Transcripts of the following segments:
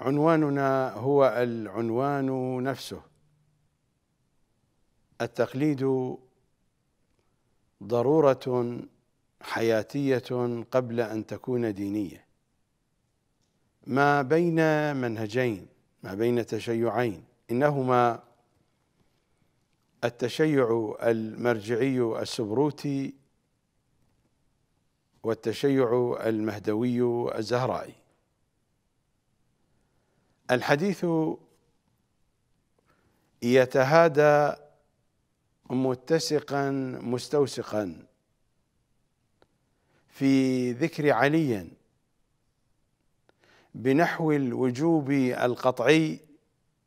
عنواننا هو العنوان نفسه التقليد ضروره حياتيه قبل ان تكون دينيه ما بين منهجين ما بين تشيعين انهما التشيع المرجعي السبروتي والتشيع المهدوي الزهرائي الحديث يتهادى متسقا مستوسقا في ذكر علي بنحو الوجوب القطعي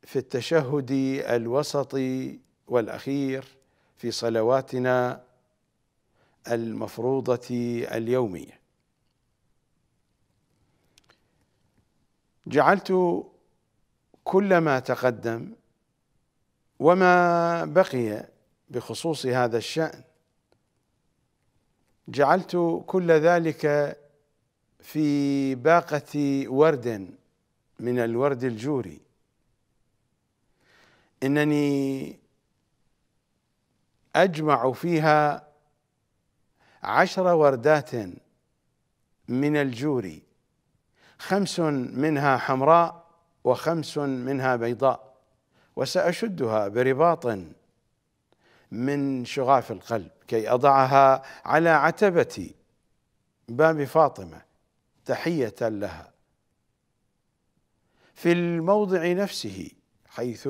في التشهد الوسطي والاخير في صلواتنا المفروضه اليوميه جعلت كل ما تقدم وما بقي بخصوص هذا الشأن جعلت كل ذلك في باقة ورد من الورد الجوري إنني أجمع فيها عشر وردات من الجوري خمس منها حمراء وخمس منها بيضاء وسأشدها برباط من شغاف القلب كي أضعها على عتبة باب فاطمة تحية لها في الموضع نفسه حيث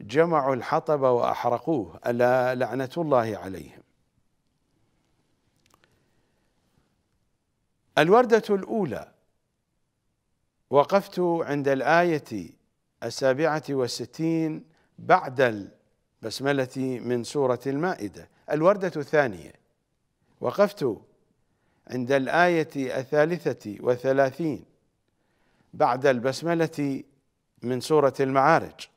جمعوا الحطب وأحرقوه ألا لعنة الله عليهم الوردة الأولى وقفت عند الآية السابعة والستين بعد البسملة من سورة المائدة الوردة الثانية وقفت عند الآية الثالثة وثلاثين بعد البسملة من سورة المعارج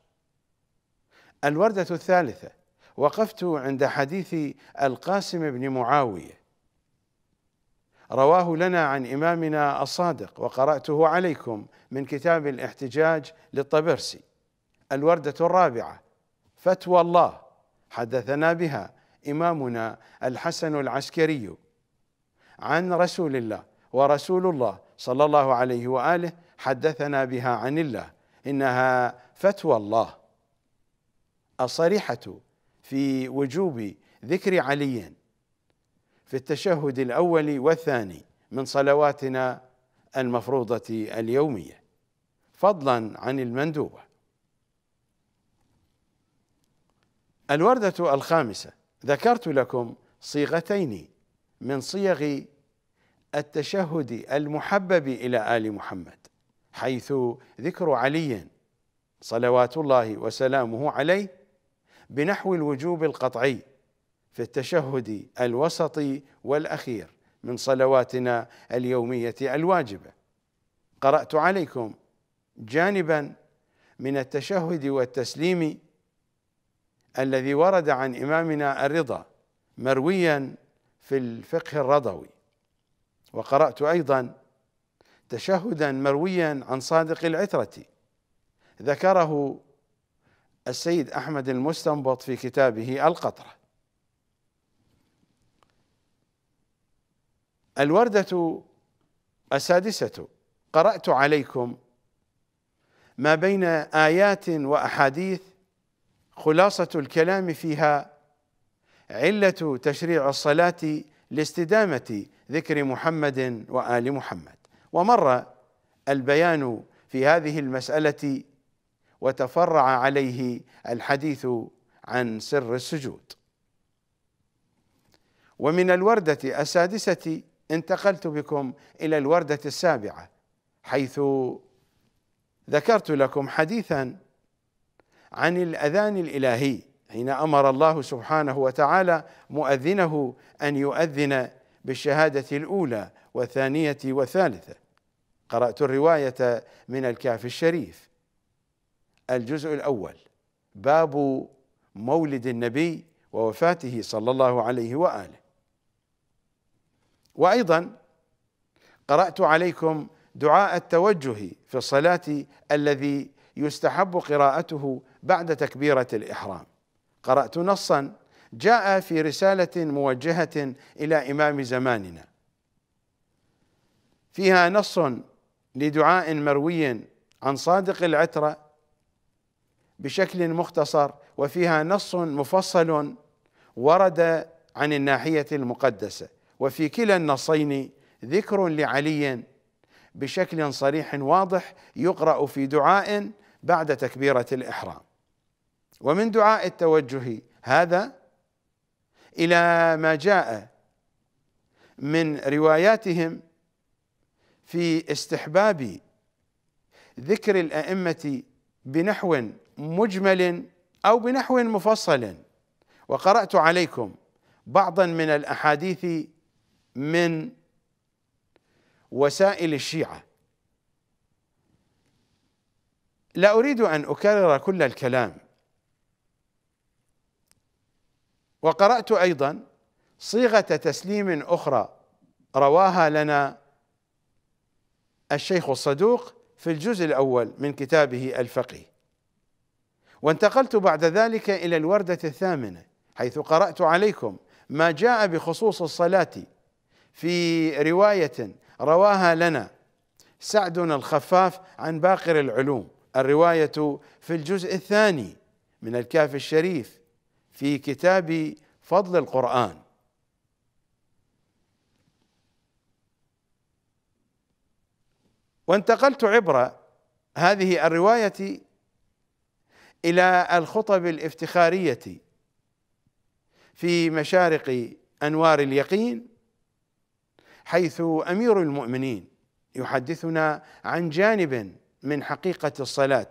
الوردة الثالثة وقفت عند حديث القاسم بن معاوية رواه لنا عن إمامنا الصادق وقرأته عليكم من كتاب الاحتجاج للطبرسي الوردة الرابعة فتوى الله حدثنا بها إمامنا الحسن العسكري عن رسول الله ورسول الله صلى الله عليه وآله حدثنا بها عن الله إنها فتوى الله الصريحة في وجوب ذكر علي في التشهد الاول والثاني من صلواتنا المفروضه اليوميه فضلا عن المندوبه الورده الخامسه ذكرت لكم صيغتين من صيغ التشهد المحبب الى ال محمد حيث ذكر علي صلوات الله وسلامه عليه بنحو الوجوب القطعي في التشهد الوسطي والاخير من صلواتنا اليوميه الواجبه قرات عليكم جانبا من التشهد والتسليم الذي ورد عن امامنا الرضا مرويا في الفقه الرضوي وقرات ايضا تشهدا مرويا عن صادق العتره ذكره السيد احمد المستنبط في كتابه القطره الوردة السادسة قرأت عليكم ما بين آيات وأحاديث خلاصة الكلام فيها علة تشريع الصلاة لاستدامة ذكر محمد وآل محمد ومر البيان في هذه المسألة وتفرع عليه الحديث عن سر السجود ومن الوردة السادسة انتقلت بكم الى الورده السابعه حيث ذكرت لكم حديثا عن الاذان الالهي حين امر الله سبحانه وتعالى مؤذنه ان يؤذن بالشهاده الاولى والثانيه والثالثه قرات الروايه من الكاف الشريف الجزء الاول باب مولد النبي ووفاته صلى الله عليه واله وايضا قرات عليكم دعاء التوجه في الصلاه الذي يستحب قراءته بعد تكبيره الاحرام قرات نصا جاء في رساله موجهه الى امام زماننا فيها نص لدعاء مروي عن صادق العتره بشكل مختصر وفيها نص مفصل ورد عن الناحيه المقدسه وفي كلا النصين ذكر لعلي بشكل صريح واضح يقرأ في دعاء بعد تكبيرة الإحرام ومن دعاء التوجه هذا إلى ما جاء من رواياتهم في استحباب ذكر الأئمة بنحو مجمل أو بنحو مفصل وقرأت عليكم بعضا من الأحاديث من وسائل الشيعه لا اريد ان اكرر كل الكلام وقرات ايضا صيغه تسليم اخرى رواها لنا الشيخ الصدوق في الجزء الاول من كتابه الفقيه وانتقلت بعد ذلك الى الورده الثامنه حيث قرات عليكم ما جاء بخصوص الصلاه في رواية رواها لنا سعد الخفاف عن باقر العلوم الرواية في الجزء الثاني من الكاف الشريف في كتاب فضل القرآن وانتقلت عبر هذه الرواية إلى الخطب الافتخارية في مشارق أنوار اليقين حيث امير المؤمنين يحدثنا عن جانب من حقيقه الصلاه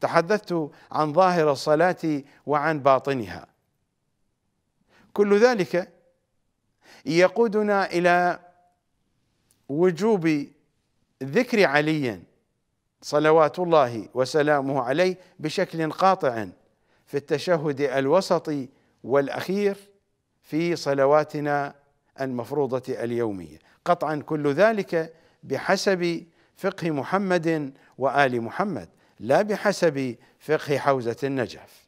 تحدثت عن ظاهر الصلاه وعن باطنها كل ذلك يقودنا الى وجوب ذكر علي صلوات الله وسلامه عليه بشكل قاطع في التشهد الوسطي والاخير في صلواتنا المفروضة اليومية قطعا كل ذلك بحسب فقه محمد وآل محمد لا بحسب فقه حوزة النجف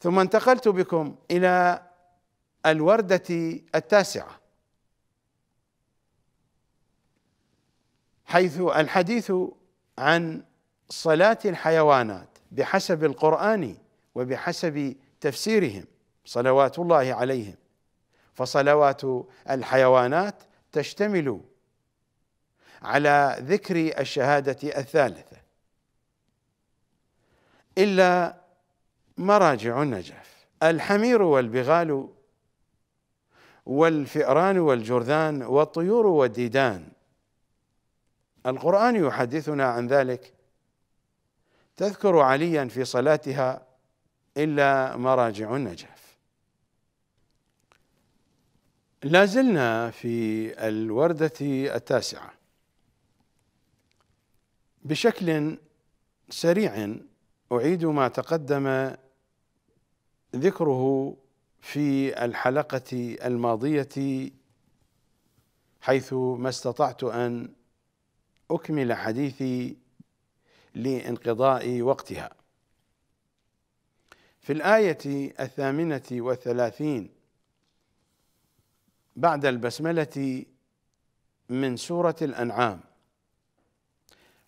ثم انتقلت بكم إلى الوردة التاسعة حيث الحديث عن صلاة الحيوانات بحسب القرآن وبحسب تفسيرهم صلوات الله عليهم فصلوات الحيوانات تشتمل على ذكر الشهاده الثالثه الا مراجع النجف الحمير والبغال والفئران والجرذان والطيور والديدان القرآن يحدثنا عن ذلك تذكر عليا في صلاتها إلا مراجع النجف لا زلنا في الوردة التاسعة بشكل سريع أعيد ما تقدم ذكره في الحلقة الماضية حيث ما استطعت أن أكمل حديثي لانقضاء وقتها في الآية الثامنة والثلاثين بعد البسملة من سورة الأنعام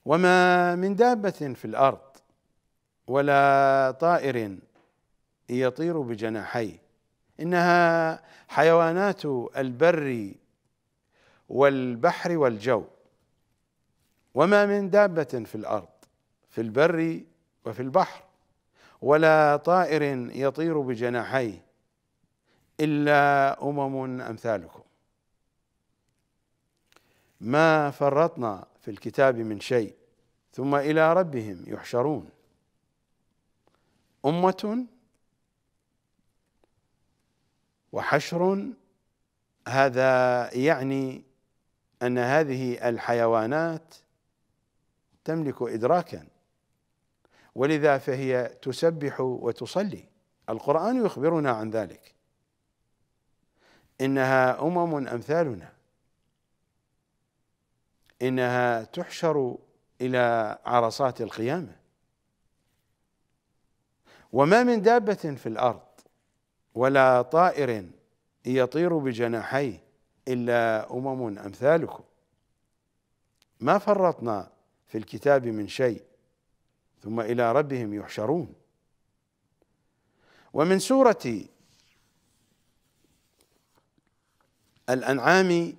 وما من دابة في الأرض ولا طائر يطير بجناحيه إنها حيوانات البر والبحر والجو وما من دابة في الأرض في البر وفي البحر ولا طائر يطير بجناحيه إلا أمم أمثالكم ما فرطنا في الكتاب من شيء ثم إلى ربهم يحشرون أمة وحشر هذا يعني أن هذه الحيوانات تملك إدراكا ولذا فهي تسبح وتصلي القرآن يخبرنا عن ذلك إنها أمم أمثالنا إنها تحشر إلى عرصات القيامة وما من دابة في الأرض ولا طائر يطير بجناحيه إلا أمم أمثالكم ما فرطنا في الكتاب من شيء ثم إلى ربهم يحشرون ومن سورة الأنعام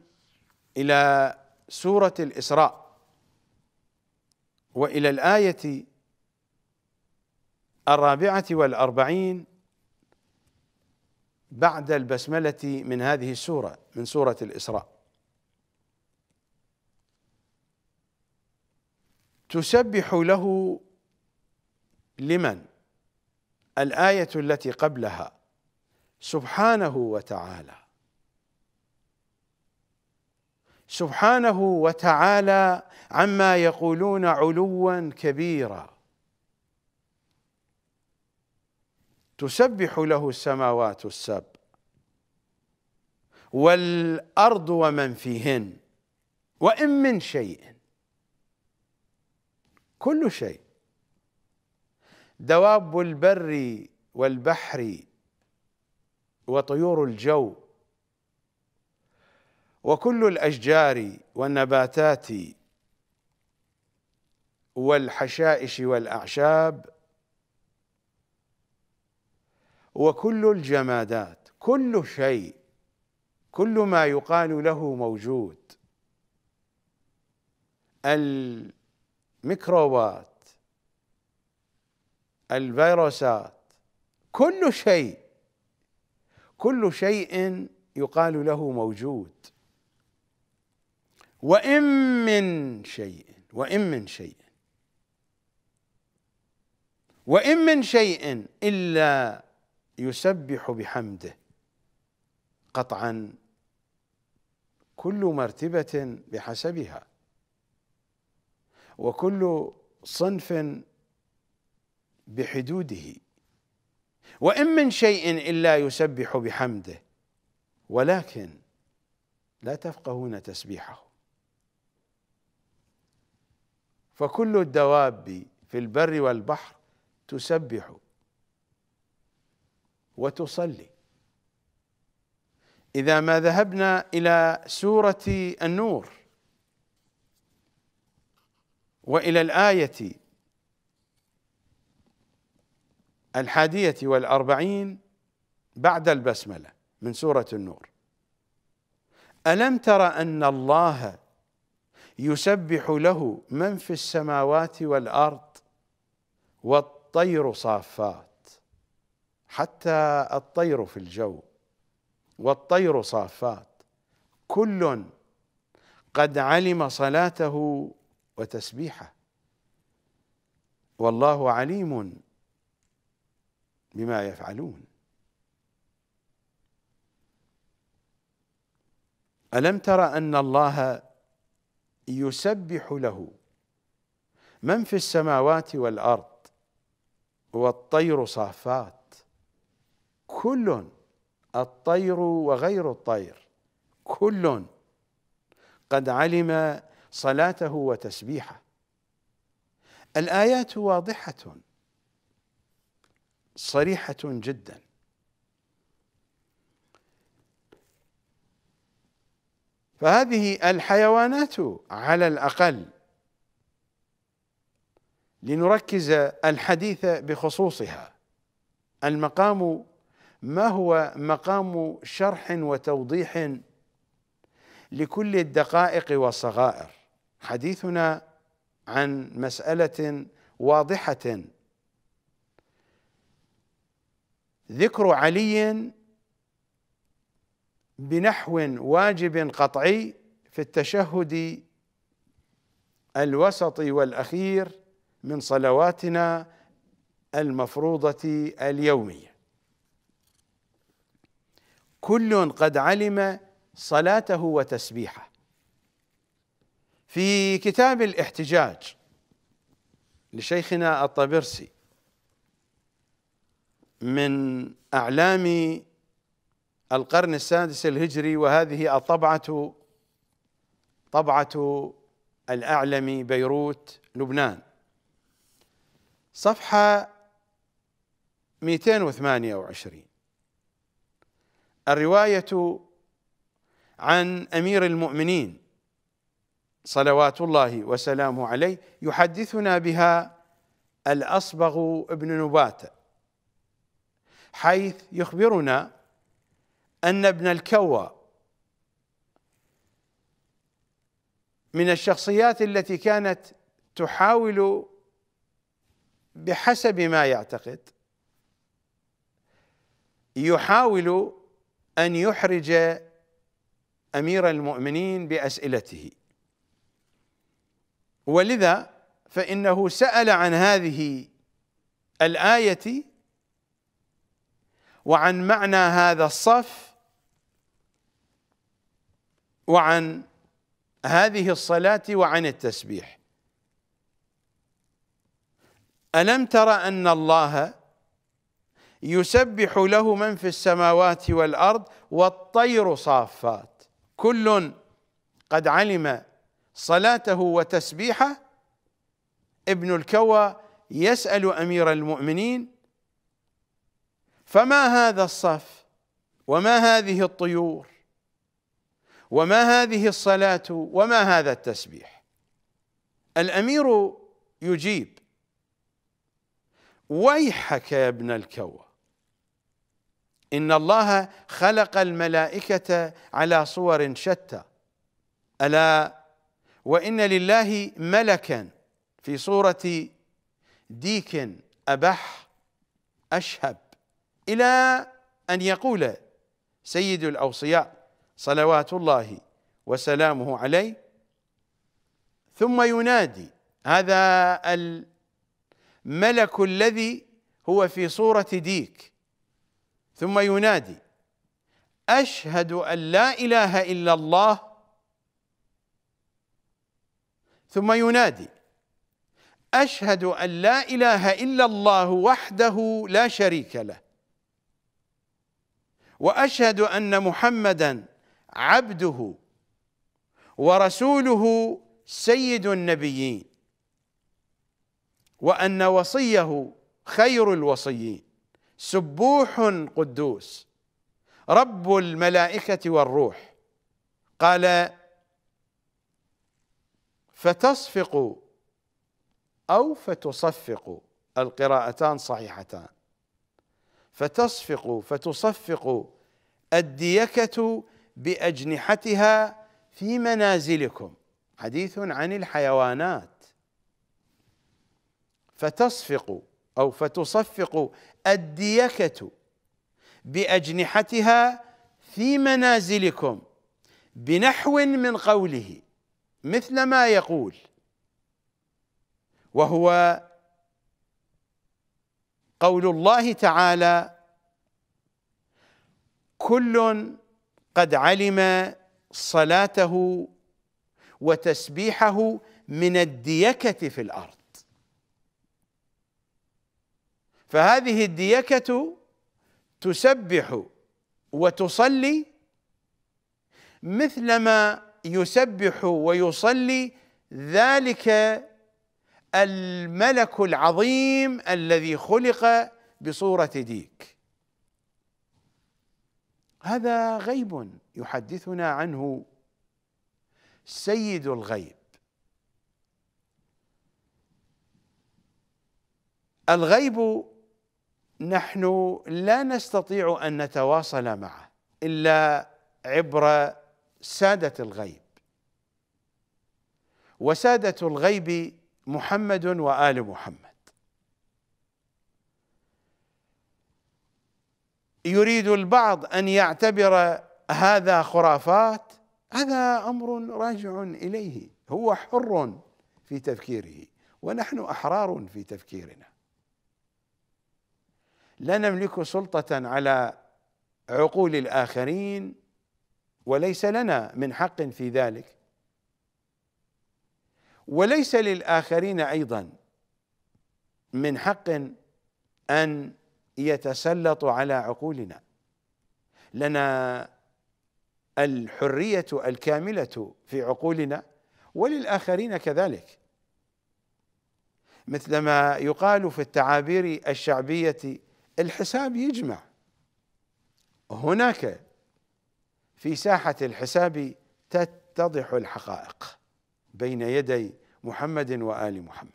إلى سورة الإسراء وإلى الآية الرابعة والأربعين بعد البسملة من هذه السورة من سورة الإسراء تسبح له لمن الآية التي قبلها سبحانه وتعالى سبحانه وتعالى عما يقولون علوا كبيرا تسبح له السماوات السبع والارض ومن فيهن وان من شيء كل شيء دواب البر والبحر وطيور الجو وكل الاشجار والنباتات والحشائش والاعشاب وكل الجمادات كل شيء كل ما يقال له موجود الميكروبات الفيروسات كل شيء كل شيء يقال له موجود وإن من شيء وإن من شيء وإن من شيء إلا يسبح بحمده قطعا كل مرتبة بحسبها وكل صنف بحدوده وإن من شيء إلا يسبح بحمده ولكن لا تفقهون تسبيحه فكل الدواب في البر والبحر تسبح وتصلي اذا ما ذهبنا الى سوره النور والى الايه الحاديه والاربعين بعد البسمله من سوره النور الم تر ان الله يسبح له من في السماوات والارض والطير صافات حتى الطير في الجو والطير صافات كل قد علم صلاته وتسبيحه والله عليم بما يفعلون الم تر ان الله يسبح له من في السماوات والارض والطير صافات كل الطير وغير الطير كل قد علم صلاته وتسبيحه الايات واضحه صريحه جدا فهذه الحيوانات على الأقل لنركز الحديث بخصوصها المقام ما هو مقام شرح وتوضيح لكل الدقائق والصغائر حديثنا عن مسألة واضحة ذكر علي بنحو واجب قطعي في التشهد الوسطي والاخير من صلواتنا المفروضه اليوميه كل قد علم صلاته وتسبيحه في كتاب الاحتجاج لشيخنا الطبرسي من اعلام القرن السادس الهجري وهذه الطبعة طبعة الأعلم بيروت لبنان صفحة 228 الرواية عن أمير المؤمنين صلوات الله وسلامه عليه يحدثنا بها الأصبغ ابن نباتة حيث يخبرنا أن ابن الكوى من الشخصيات التي كانت تحاول بحسب ما يعتقد يحاول أن يحرج أمير المؤمنين بأسئلته ولذا فإنه سأل عن هذه الآية وعن معنى هذا الصف وعن هذه الصلاة وعن التسبيح ألم تر أن الله يسبح له من في السماوات والأرض والطير صافات كل قد علم صلاته وتسبيحه ابن الكوى يسأل أمير المؤمنين فما هذا الصف وما هذه الطيور وما هذه الصلاه وما هذا التسبيح الامير يجيب ويحك يا ابن الكوى ان الله خلق الملائكه على صور شتى الا وان لله ملكا في صوره ديك ابح اشهب الى ان يقول سيد الاوصياء صلوات الله وسلامه عليه ثم ينادي هذا الملك الذي هو في صورة ديك ثم ينادي أشهد أن لا إله إلا الله ثم ينادي أشهد أن لا إله إلا الله وحده لا شريك له وأشهد أن محمدا عبده ورسوله سيد النبيين وان وصيه خير الوصيين سبوح قدوس رب الملائكه والروح قال فتصفق او فتصفق القراءتان صحيحتان فتصفق فتصفق الديكه باجنحتها في منازلكم حديث عن الحيوانات فتصفق او فتصفق الديكه باجنحتها في منازلكم بنحو من قوله مثل ما يقول وهو قول الله تعالى كل قد علم صلاته وتسبيحه من الديكة في الأرض فهذه الديكة تسبح وتصلي مثلما يسبح ويصلي ذلك الملك العظيم الذي خلق بصورة ديك هذا غيب يحدثنا عنه سيد الغيب الغيب نحن لا نستطيع ان نتواصل معه الا عبر ساده الغيب وساده الغيب محمد وال محمد يريد البعض ان يعتبر هذا خرافات هذا امر راجع اليه هو حر في تفكيره ونحن احرار في تفكيرنا لا نملك سلطه على عقول الاخرين وليس لنا من حق في ذلك وليس للاخرين ايضا من حق ان يتسلط على عقولنا لنا الحريه الكامله في عقولنا وللاخرين كذلك مثلما يقال في التعابير الشعبيه الحساب يجمع هناك في ساحه الحساب تتضح الحقائق بين يدي محمد وال محمد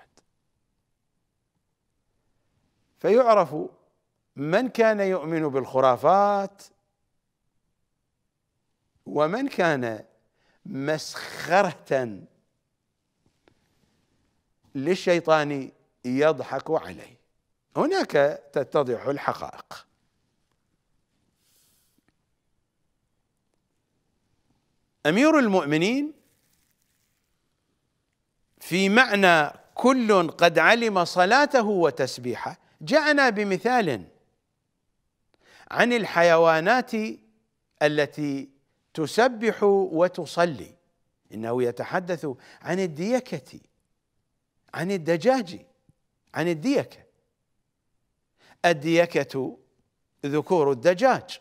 فيعرف من كان يؤمن بالخرافات ومن كان مسخرة للشيطان يضحك عليه هناك تتضح الحقائق امير المؤمنين في معنى كل قد علم صلاته وتسبيحه جاءنا بمثال عن الحيوانات التي تسبح وتصلي انه يتحدث عن الديكه عن الدجاج عن الديكه الديكه ذكور الدجاج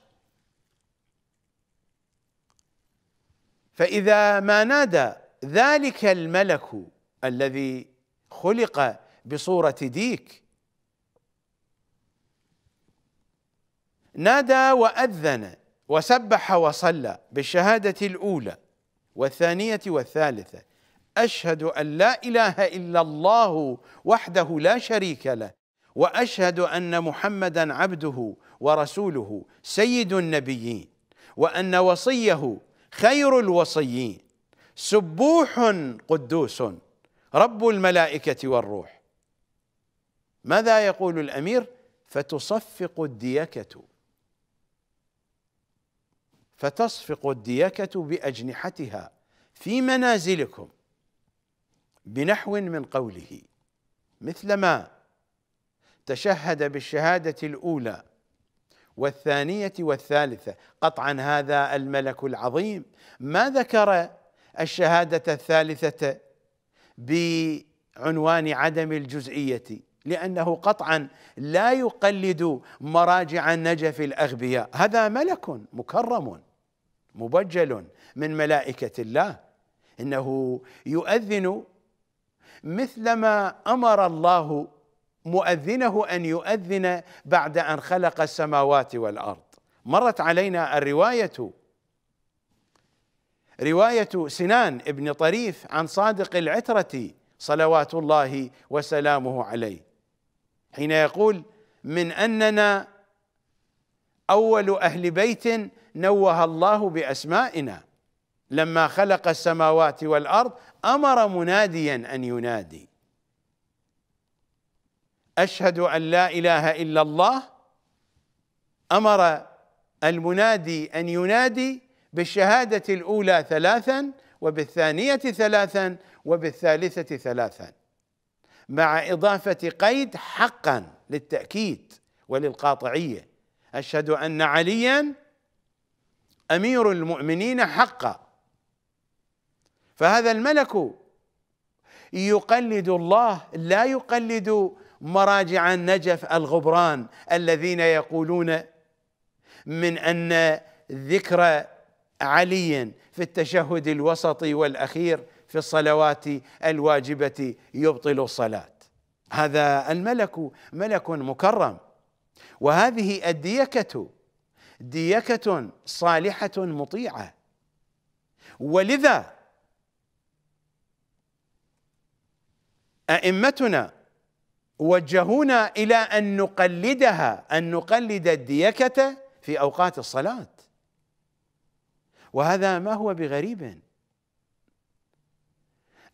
فاذا ما نادى ذلك الملك الذي خلق بصوره ديك نادى واذن وسبح وصلى بالشهاده الاولى والثانيه والثالثه اشهد ان لا اله الا الله وحده لا شريك له واشهد ان محمدا عبده ورسوله سيد النبيين وان وصيه خير الوصيين سبوح قدوس رب الملائكه والروح ماذا يقول الامير فتصفق الديكه فتصفق الديكة بأجنحتها في منازلكم بنحو من قوله مثلما تشهد بالشهادة الأولى والثانية والثالثة قطعا هذا الملك العظيم ما ذكر الشهادة الثالثة بعنوان عدم الجزئية لأنه قطعا لا يقلد مراجع النجف الأغبياء هذا ملك مكرم مبجل من ملائكة الله إنه يؤذن مثلما أمر الله مؤذنه أن يؤذن بعد أن خلق السماوات والأرض مرت علينا الرواية رواية سنان ابن طريف عن صادق العترة صلوات الله وسلامه عليه حين يقول من أننا أول أهل بيت نوه الله باسمائنا لما خلق السماوات والارض امر مناديا ان ينادي اشهد ان لا اله الا الله امر المنادي ان ينادي بالشهاده الاولى ثلاثا وبالثانيه ثلاثا وبالثالثه ثلاثا مع اضافه قيد حقا للتاكيد وللقاطعيه اشهد ان عليا امير المؤمنين حقا فهذا الملك يقلد الله لا يقلد مراجع النجف الغبران الذين يقولون من ان ذكر علي في التشهد الوسطي والاخير في الصلوات الواجبه يبطل الصلاه هذا الملك ملك مكرم وهذه الديكه ديكة صالحة مطيعة ولذا أئمتنا وجهونا إلى أن نقلدها أن نقلد الديكة في أوقات الصلاة وهذا ما هو بغريب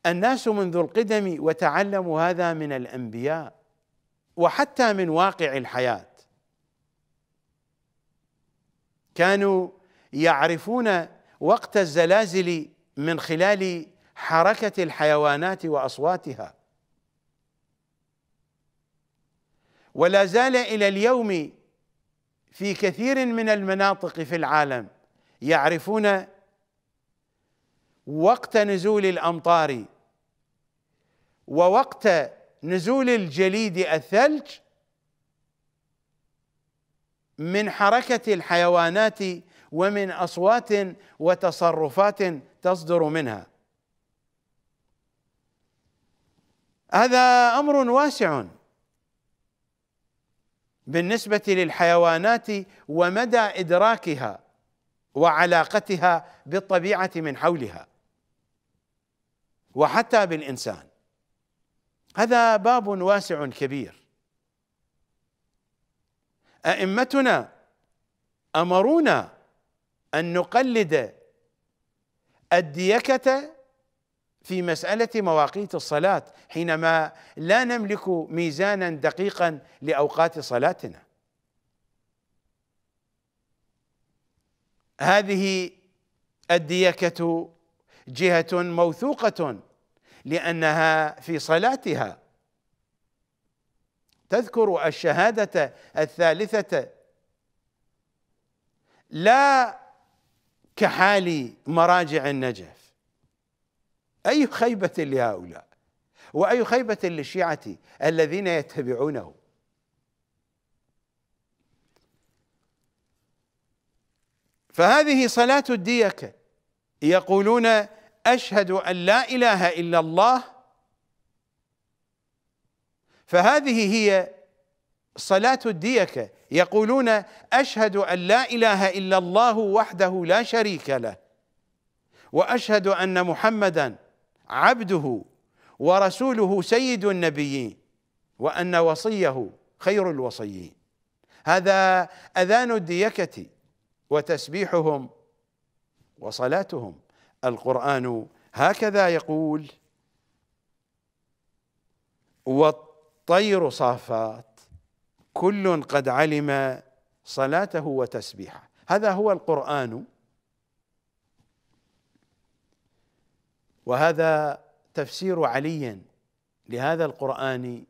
الناس منذ القدم وتعلموا هذا من الأنبياء وحتى من واقع الحياة كانوا يعرفون وقت الزلازل من خلال حركه الحيوانات واصواتها ولا زال الى اليوم في كثير من المناطق في العالم يعرفون وقت نزول الامطار ووقت نزول الجليد الثلج من حركه الحيوانات ومن اصوات وتصرفات تصدر منها هذا امر واسع بالنسبه للحيوانات ومدى ادراكها وعلاقتها بالطبيعه من حولها وحتى بالانسان هذا باب واسع كبير ائمتنا امرونا ان نقلد الديكه في مساله مواقيت الصلاه حينما لا نملك ميزانا دقيقا لاوقات صلاتنا هذه الديكه جهه موثوقه لانها في صلاتها تذكر الشهادة الثالثة لا كحال مراجع النجف أي خيبة لهؤلاء وأي خيبة للشيعة الذين يتبعونه فهذه صلاة الديكة يقولون أشهد أن لا إله إلا الله فهذه هي صلاة الديكة يقولون أشهد أن لا إله إلا الله وحده لا شريك له وأشهد أن محمدا عبده ورسوله سيد النبيين وأن وصيه خير الوصيين هذا أذان الديكة وتسبيحهم وصلاتهم القرآن هكذا يقول والطيب الطير صافات كل قد علم صلاته وتسبيحه هذا هو القرآن وهذا تفسير علي لهذا القرآن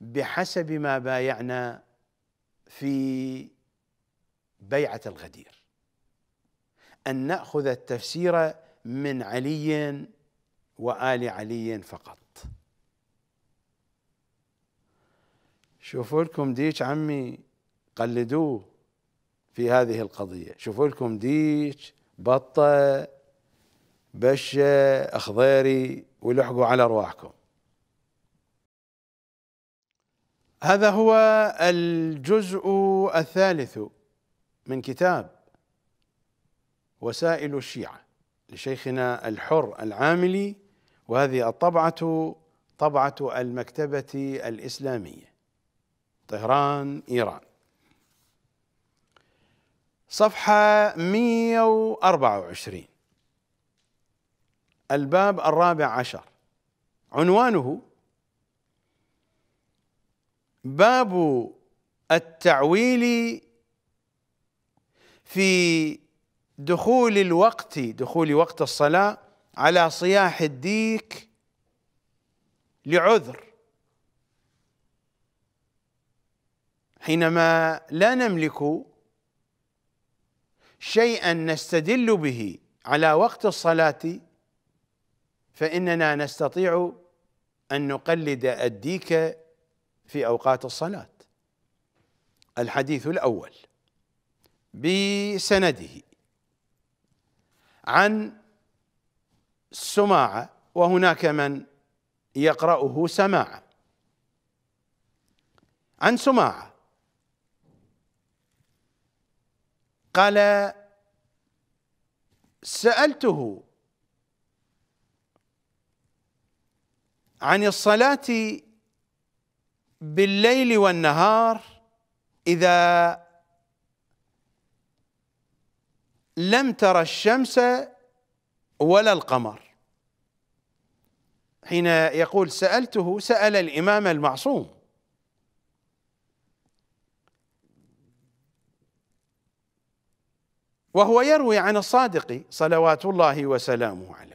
بحسب ما بايعنا في بيعة الغدير أن نأخذ التفسير من علي وآل علي فقط شوفوا لكم ديك عمي قلدوه في هذه القضية شوفوا لكم ديك بطة بشة أخضيري ولحقوا على أرواحكم هذا هو الجزء الثالث من كتاب وسائل الشيعة لشيخنا الحر العاملي وهذه الطبعة طبعة المكتبة الإسلامية طهران إيران صفحة 124 الباب الرابع عشر عنوانه باب التعويل في دخول الوقت دخول وقت الصلاة على صياح الديك لعذر حينما لا نملك شيئا نستدل به على وقت الصلاة فإننا نستطيع أن نقلد الديك في أوقات الصلاة الحديث الأول بسنده عن سماعة وهناك من يقرأه سماعة عن سماعة قال سالته عن الصلاه بالليل والنهار اذا لم ترى الشمس ولا القمر حين يقول سالته سال الامام المعصوم وهو يروي عن الصادق صلوات الله وسلامه عليه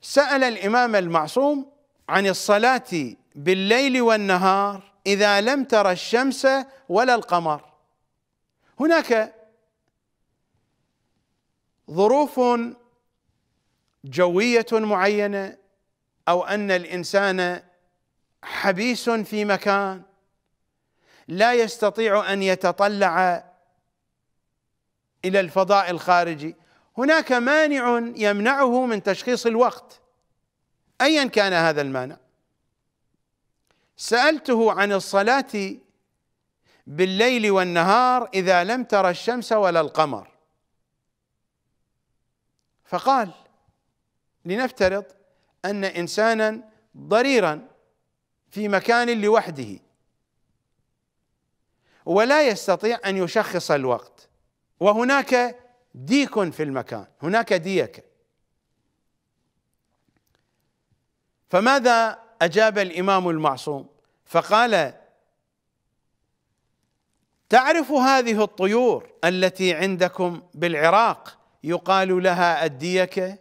سأل الإمام المعصوم عن الصلاة بالليل والنهار إذا لم تر الشمس ولا القمر هناك ظروف جوية معينة أو أن الإنسان حبيس في مكان لا يستطيع ان يتطلع الى الفضاء الخارجي هناك مانع يمنعه من تشخيص الوقت ايا كان هذا المانع سالته عن الصلاه بالليل والنهار اذا لم ترى الشمس ولا القمر فقال لنفترض ان انسانا ضريرا في مكان لوحده ولا يستطيع ان يشخص الوقت وهناك ديك في المكان هناك ديك فماذا اجاب الامام المعصوم فقال تعرف هذه الطيور التي عندكم بالعراق يقال لها الديكه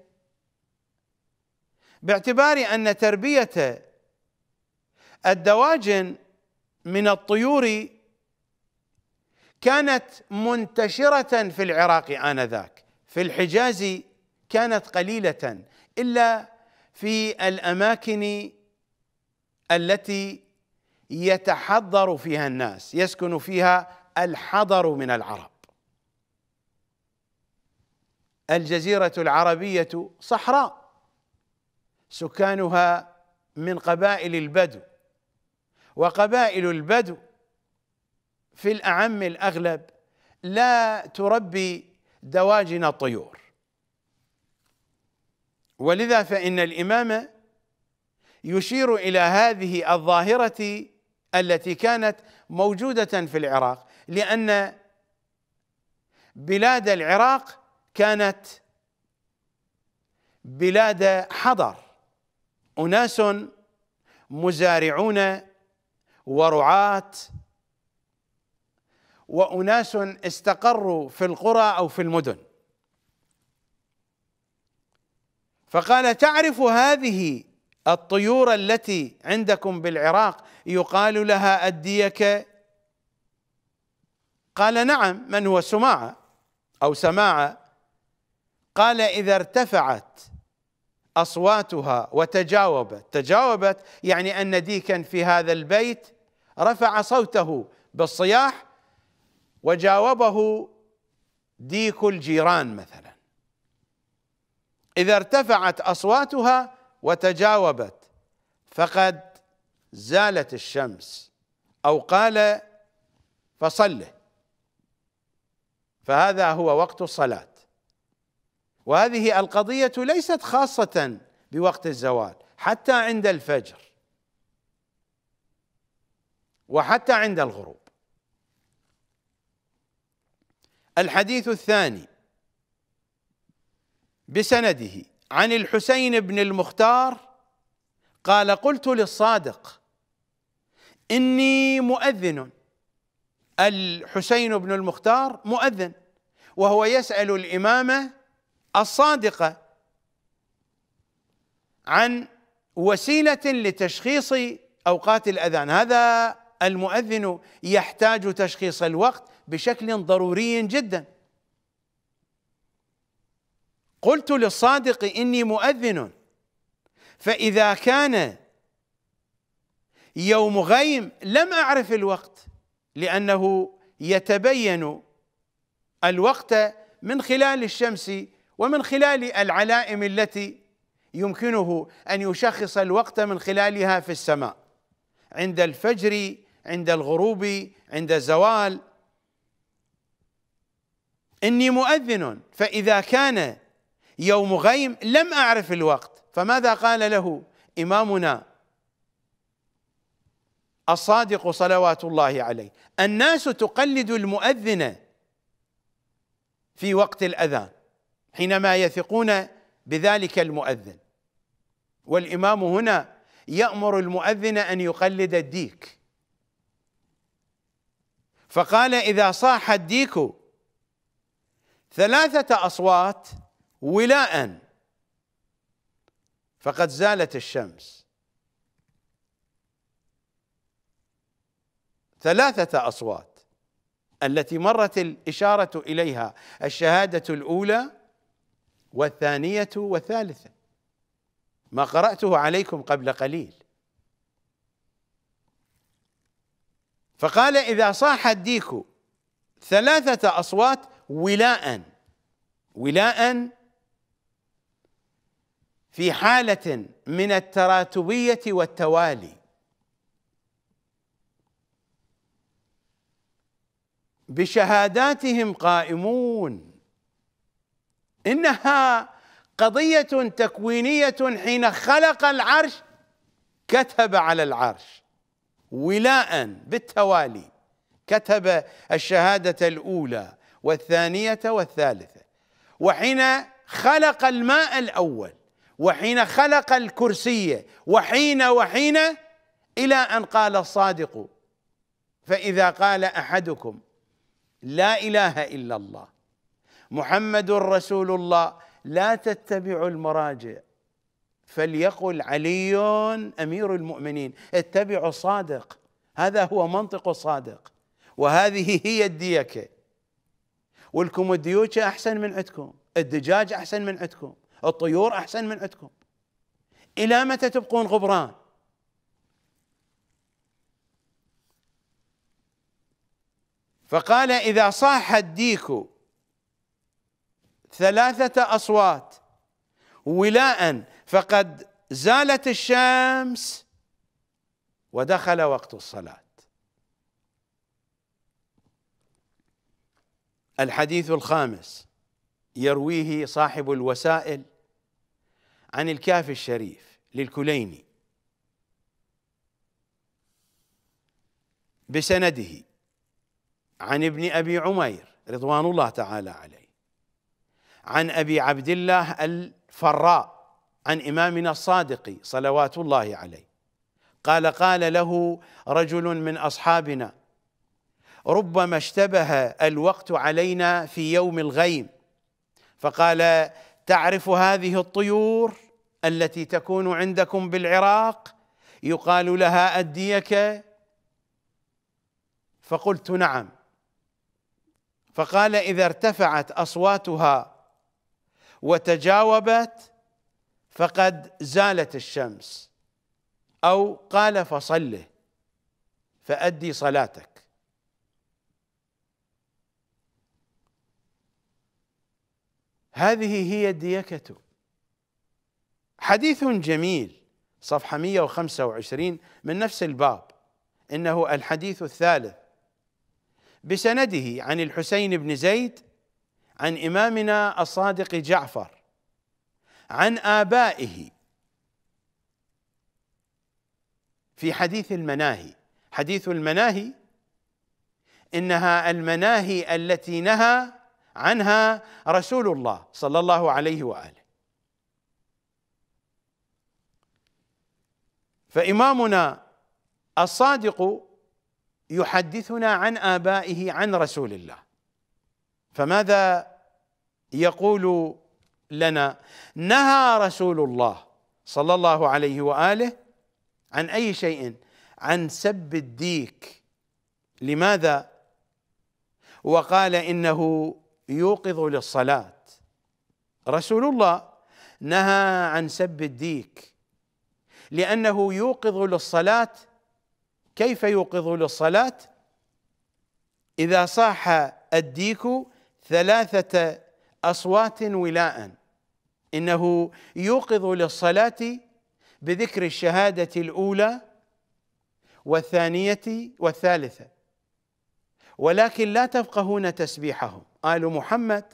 باعتبار ان تربيه الدواجن من الطيور كانت منتشرة في العراق آنذاك في الحجاز كانت قليلة إلا في الأماكن التي يتحضر فيها الناس يسكن فيها الحضر من العرب الجزيرة العربية صحراء سكانها من قبائل البدو وقبائل البدو في الأعم الأغلب لا تربي دواجن الطيور ولذا فإن الإمام يشير إلى هذه الظاهرة التي كانت موجودة في العراق لأن بلاد العراق كانت بلاد حضر أناس مزارعون ورعاة واناس استقروا في القرى او في المدن فقال تعرف هذه الطيور التي عندكم بالعراق يقال لها الديكه قال نعم من هو سماعه او سماعه قال اذا ارتفعت اصواتها وتجاوبت تجاوبت يعني ان ديكا في هذا البيت رفع صوته بالصياح وجاوبه ديك الجيران مثلا اذا ارتفعت اصواتها وتجاوبت فقد زالت الشمس او قال فصله فهذا هو وقت الصلاه وهذه القضيه ليست خاصه بوقت الزوال حتى عند الفجر وحتى عند الغروب الحديث الثاني بسنده عن الحسين بن المختار قال قلت للصادق إني مؤذن الحسين بن المختار مؤذن وهو يسأل الإمامة الصادقة عن وسيلة لتشخيص أوقات الأذان هذا المؤذن يحتاج تشخيص الوقت بشكل ضروري جدا قلت للصادق اني مؤذن فاذا كان يوم غيم لم اعرف الوقت لانه يتبين الوقت من خلال الشمس ومن خلال العلائم التي يمكنه ان يشخص الوقت من خلالها في السماء عند الفجر عند الغروب عند الزوال إني مؤذن فإذا كان يوم غيم لم أعرف الوقت فماذا قال له إمامنا الصادق صلوات الله عليه الناس تقلد المؤذن في وقت الأذان حينما يثقون بذلك المؤذن والإمام هنا يأمر المؤذن أن يقلد الديك فقال إذا صاح الديك ثلاثة أصوات ولاء فقد زالت الشمس ثلاثة أصوات التي مرت الإشارة إليها الشهادة الأولى والثانية والثالثة ما قرأته عليكم قبل قليل فقال إذا صاح الديك ثلاثة أصوات ولاء ولاء في حالة من التراتبية والتوالي بشهاداتهم قائمون انها قضية تكوينية حين خلق العرش كتب على العرش ولاء بالتوالي كتب الشهادة الأولى والثانية والثالثة وحين خلق الماء الأول وحين خلق الكرسي وحين وحين إلى أن قال الصادق فإذا قال أحدكم لا إله إلا الله محمد رسول الله لا تتبعوا المراجع فليقل علي امير المؤمنين اتبعوا الصادق هذا هو منطق الصادق وهذه هي الديكه ولكم الديوكة أحسن من عندكم الدجاج أحسن من عندكم الطيور أحسن من عندكم إلى متى تبقون غبران فقال إذا صاح الديك ثلاثة أصوات ولاء فقد زالت الشمس ودخل وقت الصلاه الحديث الخامس يرويه صاحب الوسائل عن الكافي الشريف للكليني بسنده عن ابن ابي عمير رضوان الله تعالى عليه عن ابي عبد الله الفراء عن امامنا الصادق صلوات الله عليه قال قال له رجل من اصحابنا ربما اشتبه الوقت علينا في يوم الغيم فقال تعرف هذه الطيور التي تكون عندكم بالعراق يقال لها أديك فقلت نعم فقال إذا ارتفعت أصواتها وتجاوبت فقد زالت الشمس أو قال فصله فأدي صلاتك هذه هي الديكة حديث جميل صفحة 125 من نفس الباب إنه الحديث الثالث بسنده عن الحسين بن زيد عن إمامنا الصادق جعفر عن آبائه في حديث المناهي حديث المناهي إنها المناهي التي نهى عنها رسول الله صلى الله عليه واله فامامنا الصادق يحدثنا عن ابائه عن رسول الله فماذا يقول لنا نهى رسول الله صلى الله عليه واله عن اي شيء عن سب الديك لماذا وقال انه يوقظ للصلاة رسول الله نهى عن سب الديك لأنه يوقظ للصلاة كيف يوقظ للصلاة إذا صاح الديك ثلاثة أصوات ولاء إنه يوقظ للصلاة بذكر الشهادة الأولى والثانية والثالثة ولكن لا تفقهون تسبيحهم آل محمد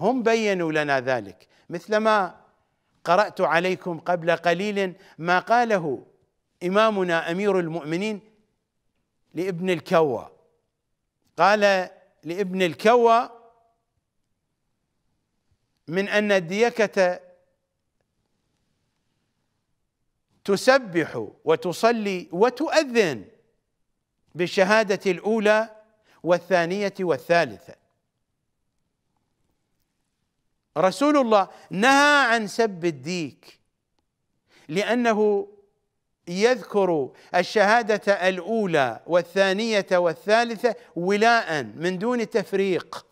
هم بينوا لنا ذلك مثلما قرأت عليكم قبل قليل ما قاله إمامنا أمير المؤمنين لابن الكوى قال لابن الكوى من أن الديكة تسبح وتصلي وتؤذن بالشهادة الأولى والثانية والثالثة رسول الله نهى عن سب الديك لانه يذكر الشهاده الاولى والثانيه والثالثه ولاء من دون تفريق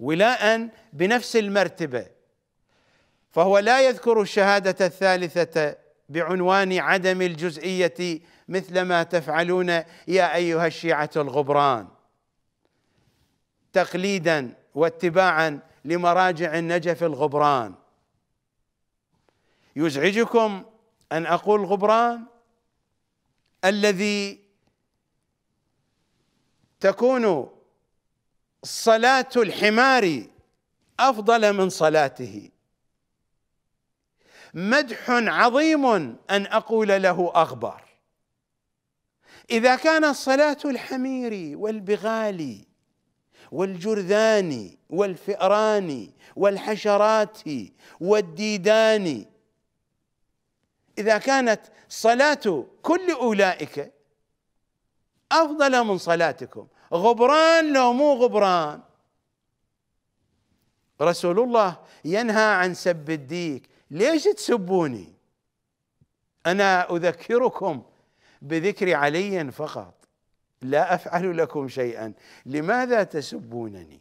ولاء بنفس المرتبه فهو لا يذكر الشهاده الثالثه بعنوان عدم الجزئيه مثل ما تفعلون يا ايها الشيعه الغبران تقليدا واتباعا لمراجع النجف الغبران يزعجكم ان اقول غبران الذي تكون صلاه الحمار افضل من صلاته مدح عظيم ان اقول له اغبر اذا كانت صلاه الحمير والبغال والجرذان والفئران والحشرات والديدان إذا كانت صلاة كل أولئك أفضل من صلاتكم غبران لو مو غبران رسول الله ينهى عن سب الديك ليش تسبوني أنا أذكركم بذكر علي فقط لا أفعل لكم شيئا لماذا تسبونني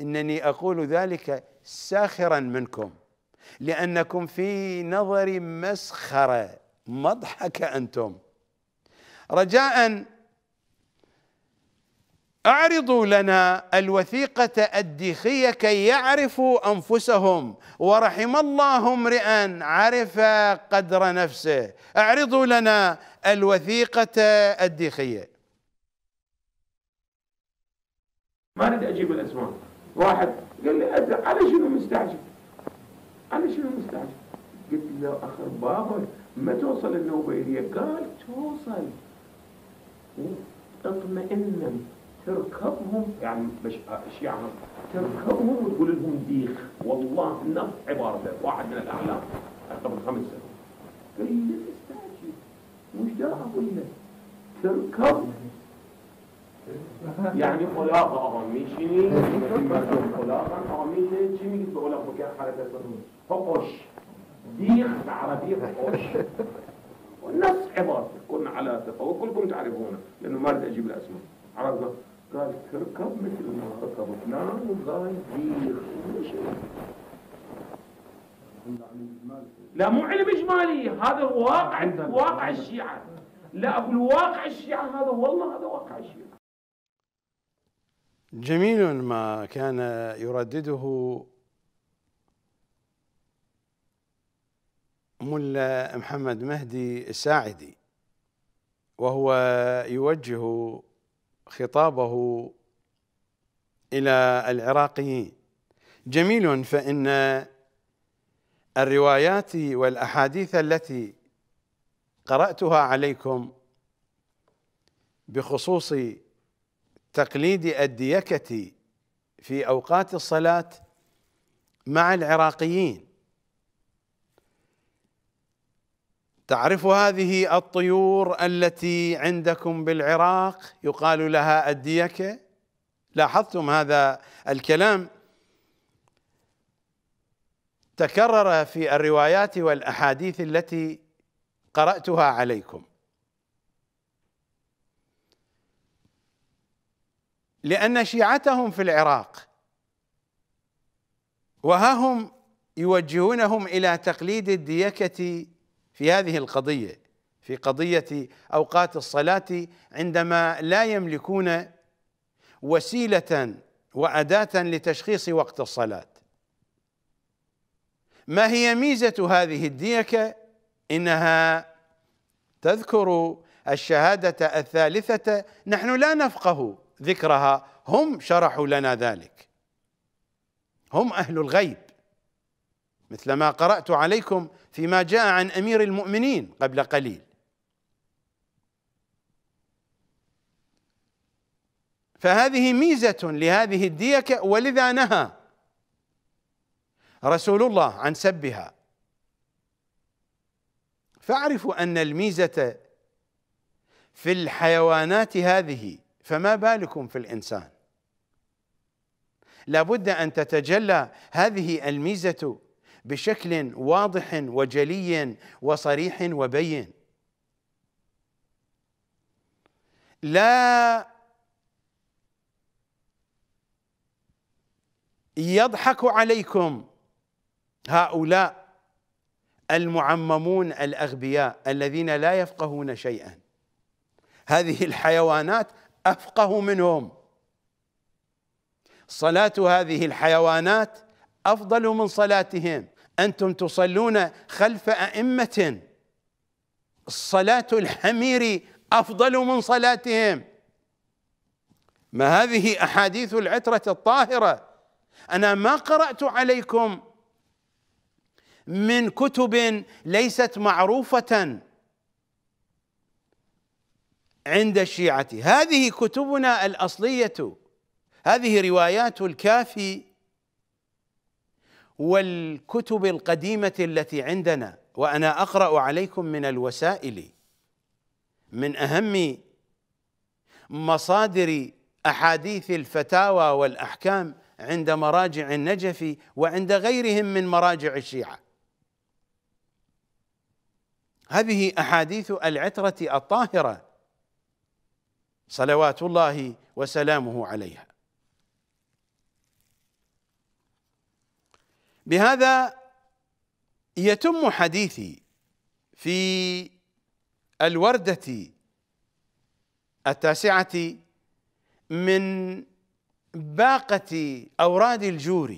إنني أقول ذلك ساخرا منكم لأنكم في نظري مسخرة مضحكة أنتم رجاء اعرضوا لنا الوثيقة الديخية كي يعرفوا أنفسهم ورحم الله امرئا عرف قدر نفسه اعرضوا لنا الوثيقة الديخية ما اريد اجيب الاسماء واحد قال لي على شنو مستعجل؟ على شنو مستعجل؟ قلت له اخر بابا ما توصل النوبه الي قال توصل اطمئن تركبهم يعني مش الشيعة تركبهم وتقول لهم ديخ والله نفس عبارته واحد من الاعلام قبل خمس سنوات قال لي ليش تستعجل مش ده اقول لك تركب يعني خلاقة آميشینی این خلاقة خلاقا آمیشه چی میگید به اولا حركة فقش ديخ بالعربية فقش والنفس عبارته كنا على ثقة وكلكم تعرفونه لأنه ما أريد أجيب الأسماء عرفنا قال تركب مثل ما ركبتنا وقال دير لا مو علم اجمالي هذا واقع واقع الشيعه لا اقول واقع الشيعه هذا والله هذا واقع الشيعه جميل ما كان يردده ملا محمد مهدي الساعدي وهو يوجه خطابه الى العراقيين جميل فان الروايات والاحاديث التي قراتها عليكم بخصوص تقليد الديكه في اوقات الصلاه مع العراقيين تعرف هذه الطيور التي عندكم بالعراق يقال لها الديكه لاحظتم هذا الكلام تكرر في الروايات والاحاديث التي قراتها عليكم لان شيعتهم في العراق وها هم يوجهونهم الى تقليد الديكه في هذه القضيه في قضيه اوقات الصلاه عندما لا يملكون وسيله واداه لتشخيص وقت الصلاه ما هي ميزه هذه الديكه انها تذكر الشهاده الثالثه نحن لا نفقه ذكرها هم شرحوا لنا ذلك هم اهل الغيب مثل ما قرأت عليكم فيما جاء عن أمير المؤمنين قبل قليل فهذه ميزة لهذه الديكة ولذا نهى رسول الله عن سبها فاعرفوا أن الميزة في الحيوانات هذه فما بالكم في الإنسان لابد أن تتجلى هذه الميزة بشكل واضح وجلي وصريح وبين لا يضحك عليكم هؤلاء المعممون الاغبياء الذين لا يفقهون شيئا هذه الحيوانات افقه منهم صلاه هذه الحيوانات افضل من صلاتهم أنتم تصلون خلف أئمة صلاة الحمير أفضل من صلاتهم ما هذه أحاديث العترة الطاهرة أنا ما قرأت عليكم من كتب ليست معروفة عند الشيعة هذه كتبنا الأصلية هذه روايات الكافي والكتب القديمه التي عندنا وانا اقرا عليكم من الوسائل من اهم مصادر احاديث الفتاوى والاحكام عند مراجع النجف وعند غيرهم من مراجع الشيعه هذه احاديث العتره الطاهره صلوات الله وسلامه عليها بهذا يتم حديثي في الورده التاسعه من باقه اوراد الجور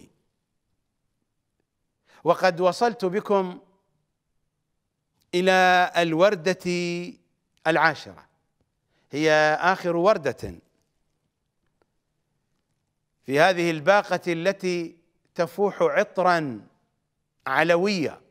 وقد وصلت بكم الى الورده العاشره هي اخر ورده في هذه الباقه التي تفوح عطرا علويه